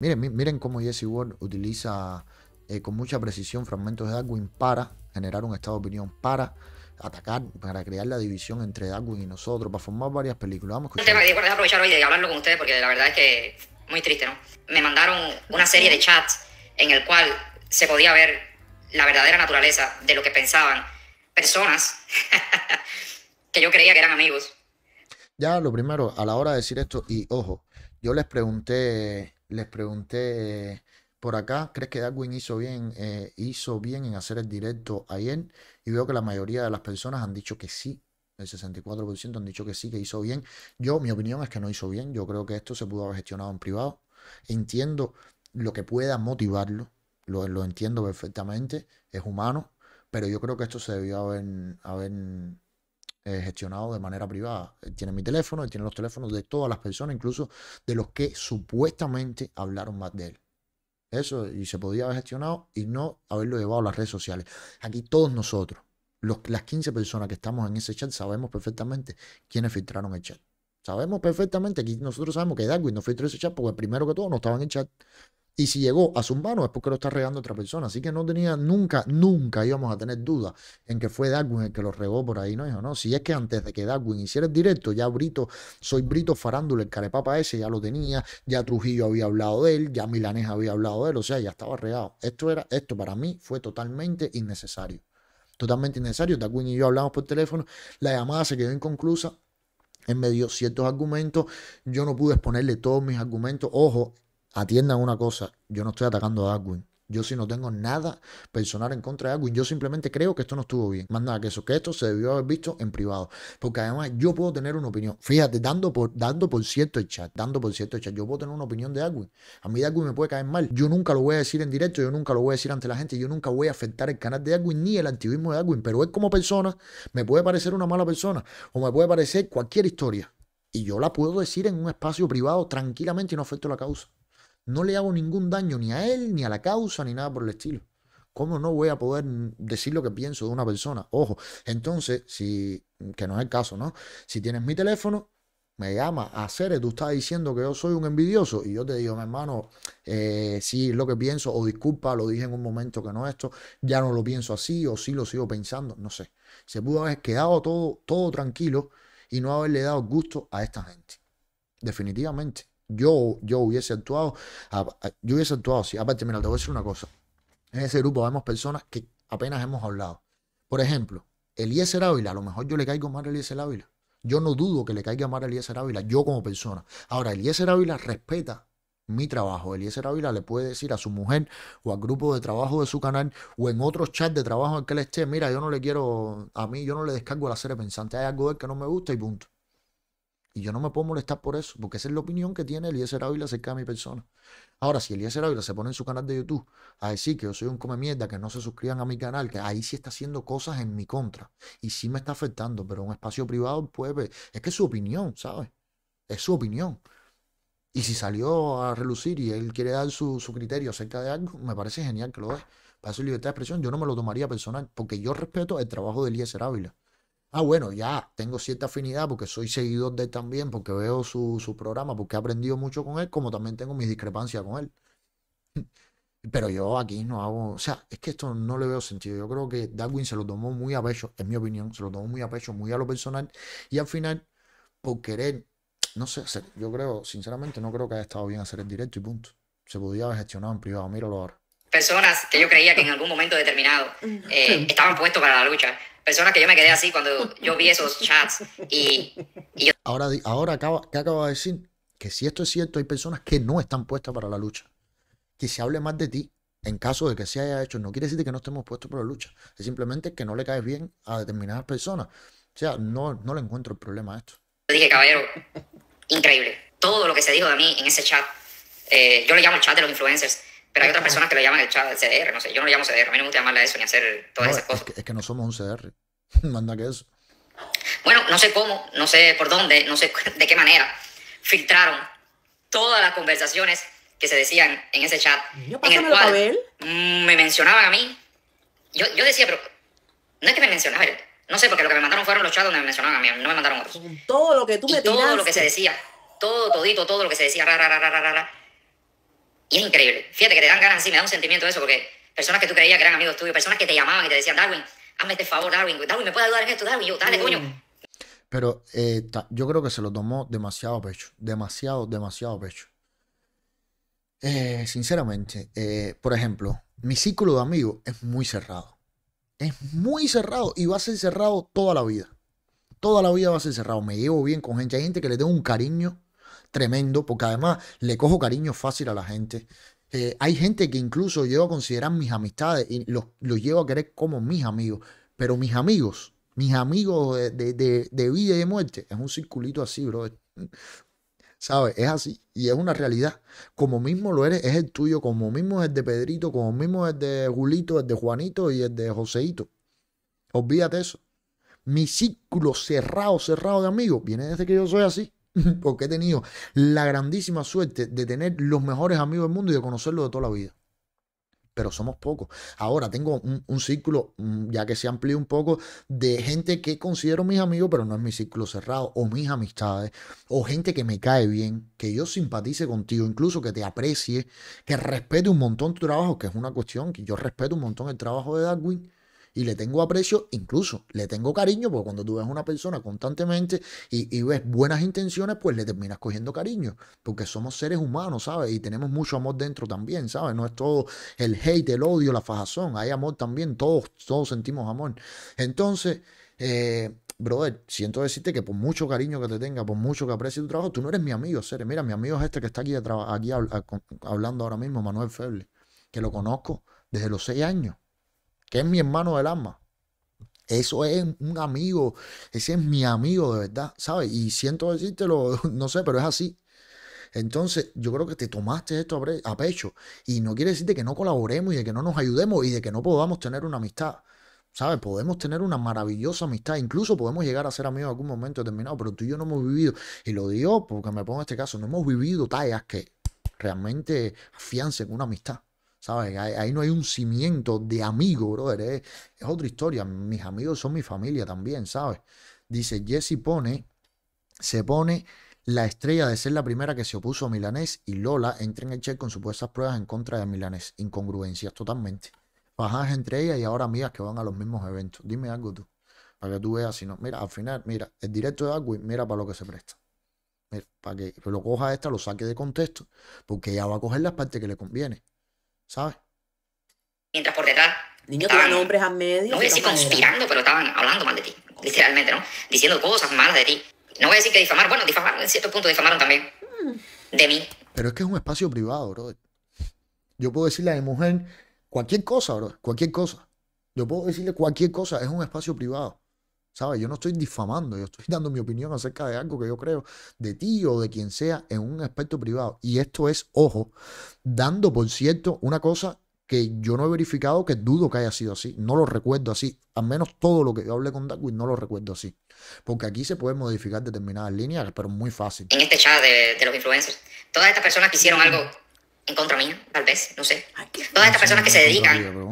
Miren, miren cómo Jesse Ward utiliza eh, con mucha precisión fragmentos de Darwin para generar un estado de opinión, para atacar, para crear la división entre Darwin y nosotros, para formar varias películas. Yo a Voy a aprovechar hoy de hablarlo con ustedes porque la verdad es que muy triste, ¿no? Me mandaron una serie de chats en el cual se podía ver la verdadera naturaleza de lo que pensaban personas que yo creía que eran amigos. Ya, lo primero, a la hora de decir esto, y ojo, yo les pregunté les pregunté por acá, ¿crees que Darwin hizo bien, eh, hizo bien en hacer el directo ayer? Y veo que la mayoría de las personas han dicho que sí. El 64% han dicho que sí, que hizo bien. Yo, mi opinión es que no hizo bien. Yo creo que esto se pudo haber gestionado en privado. Entiendo lo que pueda motivarlo. Lo, lo entiendo perfectamente. Es humano. Pero yo creo que esto se debió haber eh, gestionado de manera privada. Él eh, tiene mi teléfono, él tiene los teléfonos de todas las personas, incluso de los que supuestamente hablaron más de él. Eso, y se podía haber gestionado y no haberlo llevado a las redes sociales. Aquí todos nosotros, los, las 15 personas que estamos en ese chat, sabemos perfectamente quiénes filtraron el chat. Sabemos perfectamente, aquí nosotros sabemos que Darwin no filtró ese chat porque primero que todo no estaba en el chat. Y si llegó a Zumbano es porque lo está regando otra persona. Así que no tenía nunca, nunca íbamos a tener duda en que fue Darwin el que lo regó por ahí, ¿no? no Si es que antes de que Darwin hiciera el directo, ya Brito, soy Brito Farándula, el carepapa ese ya lo tenía, ya Trujillo había hablado de él, ya Milanés había hablado de él, o sea, ya estaba regado. Esto, era, esto para mí fue totalmente innecesario. Totalmente innecesario. Darwin y yo hablamos por teléfono, la llamada se quedó inconclusa, En medio dio ciertos argumentos, yo no pude exponerle todos mis argumentos. Ojo, Atiendan una cosa, yo no estoy atacando a Darwin. Yo si no tengo nada personal en contra de Darwin. Yo simplemente creo que esto no estuvo bien. Más nada que eso, que esto se debió haber visto en privado. Porque además yo puedo tener una opinión. Fíjate, dando por, dando por cierto el chat, dando por cierto el chat, yo puedo tener una opinión de Darwin. A mí Darwin me puede caer mal. Yo nunca lo voy a decir en directo, yo nunca lo voy a decir ante la gente, yo nunca voy a afectar el canal de Darwin ni el activismo de Darwin. Pero es como persona me puede parecer una mala persona o me puede parecer cualquier historia. Y yo la puedo decir en un espacio privado tranquilamente y no afecto la causa. No le hago ningún daño ni a él, ni a la causa, ni nada por el estilo. ¿Cómo no voy a poder decir lo que pienso de una persona? Ojo, entonces, si, que no es el caso, ¿no? Si tienes mi teléfono, me llama a hacer, tú estás diciendo que yo soy un envidioso y yo te digo, mi hermano, eh, sí, es lo que pienso, o disculpa, lo dije en un momento que no es esto, ya no lo pienso así, o sí lo sigo pensando, no sé. Se pudo haber quedado todo, todo tranquilo y no haberle dado gusto a esta gente. Definitivamente yo, yo hubiese actuado, yo hubiese actuado así. Aparte, mira, te voy a decir una cosa. En ese grupo vemos personas que apenas hemos hablado. Por ejemplo, Eliezer Ávila, a lo mejor yo le caigo mal a Eliezer Ávila. Yo no dudo que le caiga mal a Eliezer Ávila, yo como persona. Ahora, Eliezer Ávila respeta mi trabajo. Eliezer Ávila le puede decir a su mujer o al grupo de trabajo de su canal o en otros chats de trabajo en que él esté, mira, yo no le quiero, a mí yo no le descargo la serie pensante, hay algo de él que no me gusta y punto. Y yo no me puedo molestar por eso, porque esa es la opinión que tiene Eliezer Ávila acerca de mi persona. Ahora, si Eliezer Ávila se pone en su canal de YouTube a decir que yo soy un come mierda, que no se suscriban a mi canal, que ahí sí está haciendo cosas en mi contra. Y sí me está afectando, pero un espacio privado, pues, ver. es que es su opinión, ¿sabes? Es su opinión. Y si salió a relucir y él quiere dar su, criterio acerca de algo, me parece genial que lo dé. Para su libertad de expresión, yo no me lo tomaría personal, porque yo respeto el trabajo de Eliezer Ávila. Ah, bueno, ya, tengo cierta afinidad porque soy seguidor de él también, porque veo su, programa, porque he aprendido mucho con él, como también tengo mis discrepancias con él. Pero yo aquí no hago, o sea, es que esto no le veo sentido. Yo creo que Darwin se lo tomó muy a pecho, en mi opinión, se lo tomó muy a pecho, muy a lo personal. Y al final, por querer, no sé, yo creo, sinceramente, no creo que haya estado bien hacer el directo y punto. Se podía haber gestionado en privado, míralo ahora personas que yo creía que en algún momento determinado eh, estaban puestos para la lucha. Personas que yo me quedé así cuando yo vi esos chats. Y, Ahora, ahora ¿qué acabo de decir? Que si esto es cierto, hay personas que no están puestas para la lucha. Que se hable más de ti en caso de que se haya hecho. No quiere decir que no estemos puestos para la lucha. Es simplemente que no le caes bien a determinadas personas. O sea, no, no le encuentro el problema a esto. Yo dije, caballero, increíble. Todo lo que se dijo de mí en ese chat, eh, yo le llamo el chat de los influencers pero hay otras personas que lo llaman el chat, CDR, no sé, yo no lo llamo CDR, a mí no me gusta llamarle eso ni hacer todas esas cosas. Es que, no somos un CDR, manda que eso. Bueno, no sé cómo, no sé por dónde, no sé de qué manera filtraron todas las conversaciones que se decían en ese chat. Yo en el cual mm, me mencionaban a mí. Yo, yo decía, pero no es que me mencionaban, no sé, porque lo que me mandaron fueron los chats donde me mencionaban a mí, no me mandaron otros. Todo lo que tú y me Todo lo que se decía, todo, todito, todo lo que se decía, ra, ra, ra, ra, y es increíble. Fíjate que te dan ganas así, me da un sentimiento de eso, porque personas que tú creías que eran amigos tuyos, personas que te llamaban y te decían, Darwin, hazme este favor, Darwin, Darwin, ¿me puedes ayudar en esto, Darwin? Yo, dale, mm. coño. Pero eh, yo creo que se lo tomó demasiado a pecho, demasiado, demasiado pecho. Eh, sinceramente, eh, por ejemplo, mi círculo de amigos es muy cerrado. Es muy cerrado y va a ser cerrado toda la vida. Toda la vida va a ser cerrado. Me llevo bien con gente. Hay gente que le tengo un cariño tremendo, porque además le cojo cariño fácil a la gente. Eh, hay gente que incluso llevo a considerar mis amistades y los, los llevo a querer como mis amigos, pero mis amigos, mis amigos de, vida y de muerte, es un circulito así, bro. ¿Sabes? Es así y es una realidad. Como mismo lo eres, es el tuyo, como mismo es el de Pedrito, como mismo es el de Julito, el de Juanito y el de Joseito. Olvídate eso. Mi círculo cerrado, cerrado de amigos viene desde que yo soy así. porque he tenido la grandísima suerte de tener los mejores amigos del mundo y de conocerlos de toda la vida. Pero somos pocos. Ahora tengo un, círculo, mm, ya que se amplía un poco, de gente que considero mis amigos, pero no es mi círculo cerrado, o mis amistades, o gente que me cae bien, que yo simpatice contigo, incluso que te aprecie, que respete un montón tu trabajo, que es una cuestión que yo respeto un montón el trabajo de Darwin y le tengo aprecio, incluso le tengo cariño, porque cuando tú ves a una persona constantemente y, ves buenas intenciones, pues le terminas cogiendo cariño, porque somos seres humanos, ¿sabes? Y tenemos mucho amor dentro también, ¿sabes? No es todo el hate, el odio, la fajazón, hay amor también, todos, todos sentimos amor. Entonces, eh, brother, siento decirte que por mucho cariño que te tenga, por mucho que aprecie tu trabajo, tú no eres mi amigo, seres Mira, mi amigo es este que está aquí, aquí hablando ahora mismo, Manuel Feble, que lo conozco desde los seis años que es mi hermano del alma. Eso es un amigo, ese es mi amigo de verdad, ¿sabes? Y siento decírtelo, no sé, pero es así. Entonces, yo creo que te tomaste esto a pecho y no quiere decirte que no colaboremos y de que no nos ayudemos y de que no podamos tener una amistad. ¿Sabes? Podemos tener una maravillosa amistad, incluso podemos llegar a ser amigos en algún momento determinado, pero tú y yo no hemos vivido, y lo digo porque me pongo en este caso, no hemos vivido tallas que realmente afiancen una amistad. ¿sabes? Ahí, no hay un cimiento de amigo, brother. Eh. Es, otra historia. Mis amigos son mi familia también, ¿sabes? Dice, Jesse pone, se pone la estrella de ser la primera que se opuso a Milanés y Lola entra en el check con supuestas pruebas en contra de Milanés. Incongruencias totalmente. Bajadas entre ellas y ahora amigas que van a los mismos eventos. Dime algo tú, para que tú veas si no. Mira, al final, mira, el directo de Agui, mira para lo que se presta. para que lo coja esta, lo saque de contexto, porque ella va a coger las partes que le conviene. ¿sabes? Mientras por detrás. Niños estaban, nombres a medio. No voy a decir conspirando, pero estaban hablando mal de ti, literalmente, ¿no? Diciendo cosas malas de ti. No voy a decir que difamar, bueno, difamaron, en cierto punto difamaron también. Mm. De mí. Pero es que es un espacio privado, bro. Yo puedo decirle a mi mujer cualquier cosa, bro. Cualquier cosa. Yo puedo decirle cualquier cosa. Es un espacio privado. ¿Sabes? Yo no estoy difamando, yo estoy dando mi opinión acerca de algo que yo creo de ti o de quien sea en un aspecto privado. Y esto es, ojo, dando, por cierto, una cosa que yo no he verificado que dudo que haya sido así. No lo recuerdo así. Al menos todo lo que yo hablé con Darwin no lo recuerdo así. Porque aquí se pueden modificar determinadas líneas, pero muy fácil. En este chat de, de los influencers, todas estas personas que hicieron algo en contra mía, tal vez, no sé. Todas estas personas que se dedican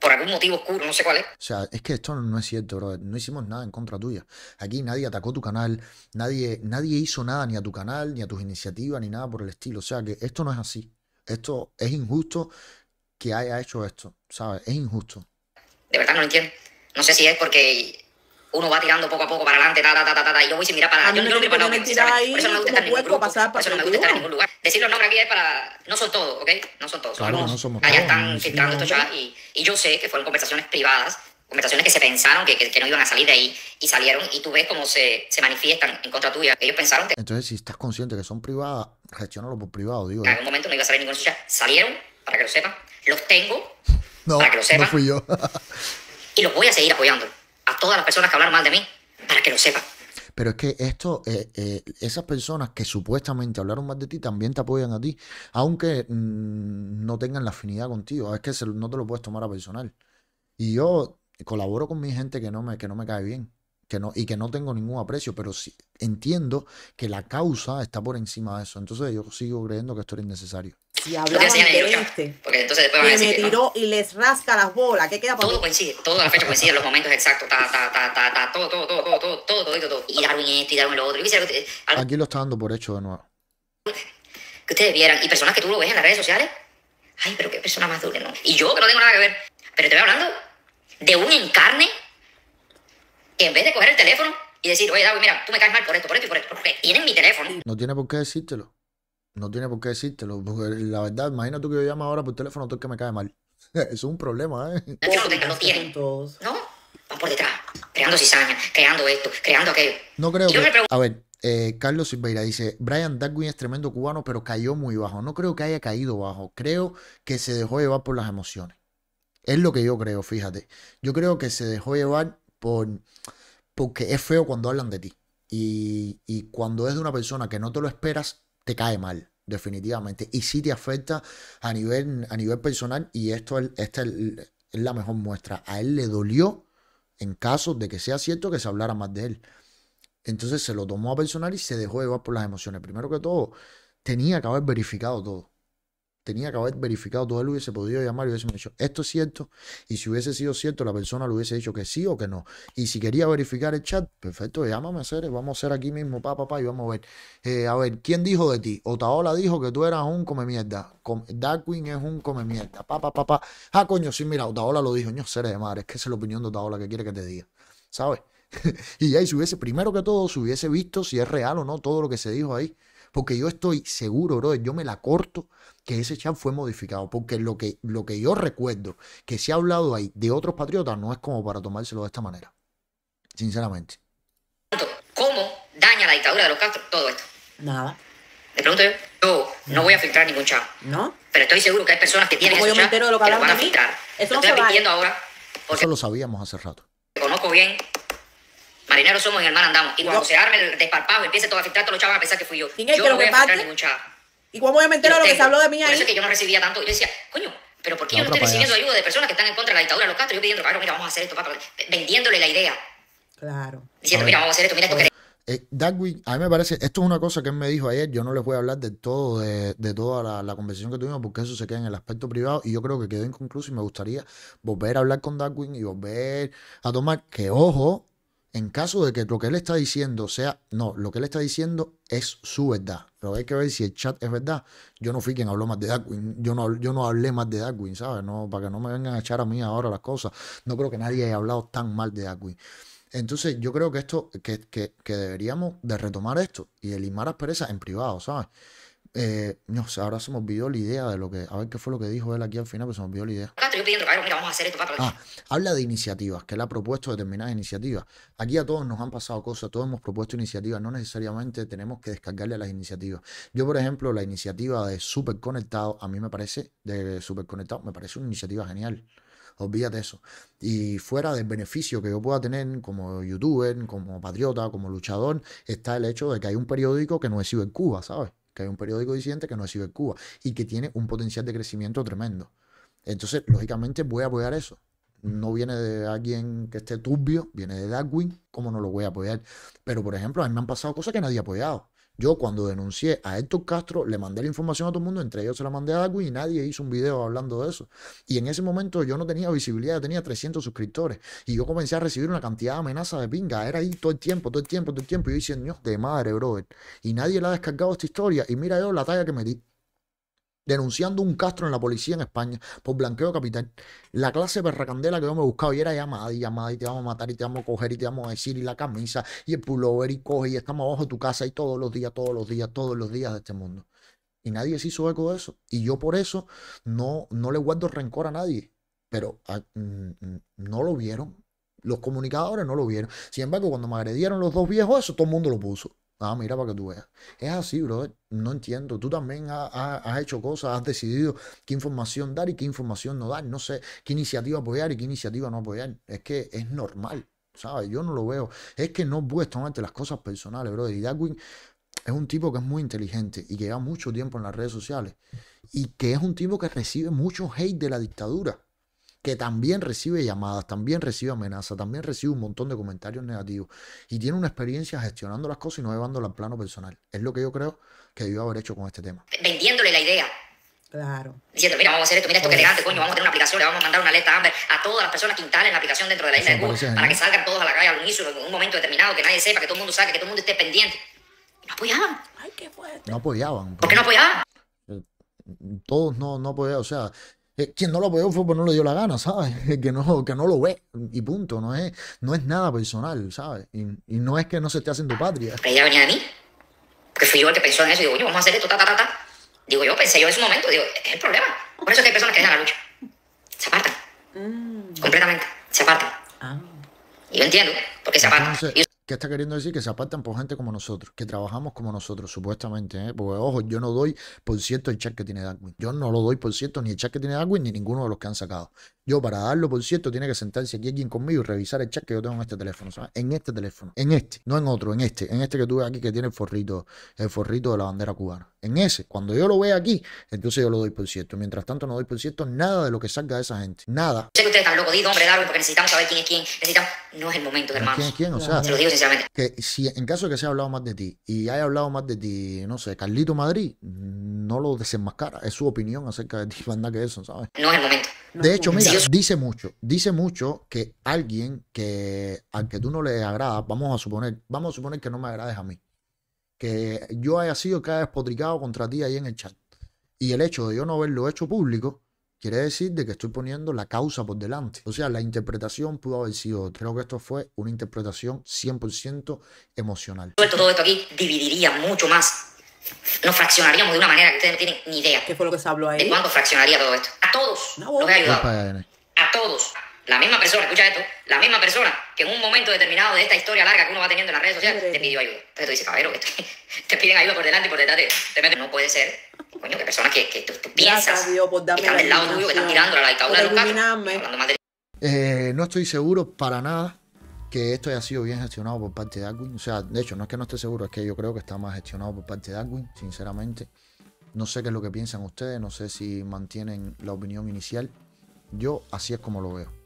por algún motivo oscuro, no sé cuál es. O sea, es que esto no es cierto, bro. No hicimos nada en contra tuya. Aquí nadie atacó tu canal, nadie, nadie hizo nada ni a tu canal, ni a tus iniciativas, ni nada por el estilo. O sea, que esto no es así. Esto es injusto que haya hecho esto, ¿sabes? Es injusto. De verdad no lo entiendo. No sé si es porque uno va tirando poco a poco para adelante, ta, ta, ta, ta, ta, y yo voy sin mirar para adelante. Yo, no mirar para nada, por eso no me gusta estar en ningún grupo, por no en ningún lugar. Decir los nombres aquí es para... No son todos, ¿ok? No son todos. Claro, no somos Allá están filtrando estos chats y, y yo sé que fueron conversaciones privadas, conversaciones que se pensaron que, que, no iban a salir de ahí y salieron y tú ves cómo se, se manifiestan en contra tuya. Ellos pensaron que... Entonces, si estás consciente que son privadas, gestionalo por privado, digo. En algún momento no iba a salir ningún chat. Salieron, para que lo sepan. Los tengo, no, para que lo sepan. No fui yo. y los voy a seguir apoyando a todas las personas que hablaron mal de mí para que lo sepan. Pero es que esto, eh, eh, esas personas que supuestamente hablaron mal de ti también te apoyan a ti, aunque mm, no tengan la afinidad contigo. Es que no te lo puedes tomar a personal. Y yo colaboro con mi gente que no me, que no me cae bien que no, y que no tengo ningún aprecio, pero sí, entiendo que la causa está por encima de eso. Entonces yo sigo creyendo que esto era innecesario. Si hablaban de este. Porque entonces después van a decir me tiró y les rasca las bolas. ¿Qué queda para Todo coincide, todas las fechas coinciden, los momentos exactos, ta, ta, ta, ta, ta, todo, todo, todo, todo, todo, todo, todo, todo. Y Darwin esto y Darwin lo otro. Y Aquí lo está dando por hecho de nuevo. Que ustedes vieran, y personas que tú lo ves en las redes sociales. Ay, pero qué persona más dura, ¿no? Y yo que no tengo nada que ver. Pero te voy hablando de un encarne que en vez de coger el teléfono y decir, oye, David mira, tú me caes mal por esto, por esto y por esto, porque tienen mi teléfono. No tiene por qué decírtelo. No tiene por qué decírtelo. Porque la verdad, imagínate tú que yo llamo ahora por teléfono todo el que me cae mal. Eso es un problema, ¿eh? no, lo tiene. ¿No? por detrás, creando cizaña, creando esto, creando aquello. No creo que... A ver, eh, Carlos Silveira dice, Brian Darwin es tremendo cubano, pero cayó muy bajo. No creo que haya caído bajo. Creo que se dejó llevar por las emociones. Es lo que yo creo, fíjate. Yo creo que se dejó llevar por... Porque es feo cuando hablan de ti. Y, y cuando es de una persona que no te lo esperas, cae mal definitivamente. Y si te afecta a nivel, a nivel personal y esto es, es, la mejor muestra. A él le dolió en caso de que sea cierto que se hablara más de él. Entonces se lo tomó a personal y se dejó llevar por las emociones. Primero que todo, tenía que haber verificado todo tenía que haber verificado todo, él hubiese podido llamar y hubiese dicho, esto es cierto, y si hubiese sido cierto, la persona le hubiese dicho que sí o que no. Y si quería verificar el chat, perfecto, llámame a vamos a hacer aquí mismo, papá, papá, pa, y vamos a ver. Eh, a ver, ¿quién dijo de ti? Otaola dijo que tú eras un come mierda. Darkwing es un come mierda, papá, papá, pa, Ah, coño, sí, mira, Otaola lo dijo, no, seres de madre, es que esa es la opinión de Otaola que quiere que te diga, ¿sabes? y ahí si hubiese, primero que todo, se hubiese visto si es real o no todo lo que se dijo ahí. Porque yo estoy seguro, bro, yo me la corto que ese chat fue modificado, porque lo que, lo que yo recuerdo que se ha hablado ahí de otros patriotas no es como para tomárselo de esta manera, sinceramente. ¿Cómo daña la dictadura de los Castro todo esto? Nada. Le pregunto yo, yo no, voy a filtrar ningún chat. ¿No? Pero estoy seguro que hay personas que tienen ese chat lo que, que lo van a filtrar. Eso lo lo sabíamos hace rato. conozco bien marineros somos en el mar andamos. Y cuando se arme el desparpajo, empiece todo a filtrar, todos los chavos van a pensar que fui yo. Yo no voy a filtrar ningún chat ¿Y cómo voy a mentir a lo que se habló de mí ahí? Por eso que yo no recibía tanto. Yo decía, coño, pero ¿por qué yo no estoy recibiendo ayuda de personas que están en contra de la dictadura de los Castro? Yo pidiendo, claro, mira, vamos a hacer esto, papá, vendiéndole la idea. Claro. Diciendo, mira, vamos a hacer esto, mira esto que eh, a mí me parece, esto es una cosa que él me dijo ayer, yo no les voy a hablar de todo, de, toda la, la, conversación que tuvimos, porque eso se queda en el aspecto privado y yo creo que quedó inconcluso y me gustaría volver a hablar con Darwin y volver a tomar, que ojo, en caso de que lo que él está diciendo sea, no, lo que él está diciendo es su verdad. Pero hay que ver si el chat es verdad. Yo no fui quien habló más de Darwin. Yo no, yo no hablé más de Darwin, ¿sabes? No, para que no me vengan a echar a mí ahora las cosas. No creo que nadie haya hablado tan mal de Darwin. Entonces yo creo que esto, que, deberíamos de retomar esto y de limar asperezas en privado, ¿sabes? Eh, no sé, ahora se me olvidó la idea de lo que. A ver qué fue lo que dijo él aquí al final, pero se me olvidó la idea. habla de iniciativas, que él ha propuesto determinadas iniciativas. Aquí a todos nos han pasado cosas, todos hemos propuesto iniciativas, no necesariamente tenemos que descargarle a las iniciativas. Yo, por ejemplo, la iniciativa de Super Conectado, a mí me parece, de Super Conectado, me parece una iniciativa genial olvídate eso. Y fuera del beneficio que yo pueda tener como youtuber, como patriota, como luchador, está el hecho de que hay un periódico que no es en Cuba, ¿sabes? que hay un periódico disidente que no es Cuba y que tiene un potencial de crecimiento tremendo. Entonces, lógicamente, voy a apoyar eso. No viene de alguien que esté turbio, viene de Darwin, ¿cómo no lo voy a apoyar? Pero, por ejemplo, a mí me han pasado cosas que nadie ha apoyado. Yo cuando denuncié a Héctor Castro, le mandé la información a todo el mundo, entre ellos se la mandé a Darwin y nadie hizo un video hablando de eso. Y en ese momento yo no tenía visibilidad, yo tenía 300 suscriptores. Y yo comencé a recibir una cantidad de amenazas de pinga. Era ahí todo el tiempo, todo el tiempo, todo el tiempo. Y yo diciendo, Dios de madre, brother. Y nadie le ha descargado esta historia. Y mira yo la talla que me di denunciando un Castro en la policía en España por blanqueo capital. La clase perracandela que yo me buscaba y era llamada y llamada y te vamos a matar y te vamos a coger y te vamos a decir y la camisa y el pullover y coge y estamos abajo de tu casa y todos los días, todos los días, todos los días de este mundo. Y nadie se hizo eco de eso. Y yo por eso no, no le guardo rencor a nadie. Pero ah, mm, mm, no lo vieron. Los comunicadores no lo vieron. Sin embargo, cuando me agredieron los dos viejos, eso todo el mundo lo puso. Ah, mira para que tú veas. Es así, brother. No entiendo. Tú también has, hecho cosas, has decidido qué información dar y qué información no dar. No sé qué iniciativa apoyar y qué iniciativa no apoyar. Es que es normal, ¿sabes? Yo no lo veo. Es que no puedes tomarte las cosas personales, brother. Y Darwin es un tipo que es muy inteligente y que lleva mucho tiempo en las redes sociales. Y que es un tipo que recibe mucho hate de la dictadura que también recibe llamadas, también recibe amenazas, también recibe un montón de comentarios negativos y tiene una experiencia gestionando las cosas y no llevándola al plano personal. Es lo que yo creo que debió haber hecho con este tema. Vendiéndole la idea. Claro. Diciendo, mira, vamos a hacer esto, mira esto que elegante, coño, vamos a tener una aplicación, le vamos a mandar una alerta Amber a todas las personas que instalen la aplicación dentro de la isla de Cuba para que salgan todos a la calle al unísono en un momento determinado, que nadie sepa, que todo el mundo saque, que todo el mundo esté pendiente. No apoyaban. Ay, qué fuerte. No apoyaban. ¿Por qué no apoyaban? Eh, todos no, no apoyaban, o sea, quien no lo ve fue porque no le dio la gana, ¿sabes? Que no, que no lo ve y punto. No es, no es nada personal, ¿sabes? Y, no es que no se esté haciendo patria. Pero ella venía de mí. Porque fui yo el que pensó en eso. digo, yo, vamos a hacer esto, ta, ta, ta, ta. Digo, yo pensé yo en su momento. Digo, es el problema. Por eso es que hay personas que dejan la lucha. Se apartan. Mm. Completamente. Se apartan. Ah. Y yo entiendo porque se apartan. ¿Qué está queriendo decir? Que se apartan por gente como nosotros, que trabajamos como nosotros, supuestamente. ¿eh? Porque, ojo, yo no doy por cierto el chat que tiene Darwin. Yo no lo doy por cierto ni el chat que tiene Darwin ni ninguno de los que han sacado. Yo para darlo por cierto tiene que sentarse aquí alguien conmigo y revisar el chat que yo tengo en este teléfono, ¿sabes? En este teléfono, en este, no en otro, en este, en este que tuve aquí que tiene el forrito, el forrito de la bandera cubana. En ese, cuando yo lo vea aquí, entonces yo lo doy por cierto. Mientras tanto no doy por cierto nada de lo que salga de esa gente, nada. sé que ustedes están locos, hombre, hombre porque necesitamos saber quién es quién, necesitamos, no es el momento, hermano. ¿Quién es quién? O sea, se lo digo sinceramente. Que si en caso de que se haya hablado más de ti y haya hablado más de ti, no sé, Carlito Madrid, no lo desenmascara, es su opinión acerca de ti, banda que eso, ¿sabes? No es el momento. De hecho, mira, dice mucho, dice mucho que alguien que al que tú no le agradas, vamos a suponer, vamos a suponer que no me agrades a mí, que yo haya sido que haya despotricado contra ti ahí en el chat. Y el hecho de yo no haberlo hecho público quiere decir de que estoy poniendo la causa por delante. O sea, la interpretación pudo haber sido Creo que esto fue una interpretación 100% emocional. Todo esto aquí dividiría mucho más nos fraccionaríamos de una manera que ustedes no tienen ni idea. lo que ahí? ¿De cuándo fraccionaría todo esto? A todos no, los ayudado. A todos. La misma persona, escucha esto, la misma persona que en un momento determinado de esta historia larga que uno va teniendo en las redes sociales te pidió ayuda. Entonces tú dices, te piden ayuda por delante y por detrás te, No puede ser, coño, que personas que, que tú, piensas que están del lado tuyo, que están tirando la dictadura de los eh, no estoy seguro para nada que esto haya sido bien gestionado por parte de Darwin. O sea, de hecho, no es que no esté seguro, es que yo creo que está más gestionado por parte de Darwin, sinceramente. No sé qué es lo que piensan ustedes, no sé si mantienen la opinión inicial. Yo así es como lo veo.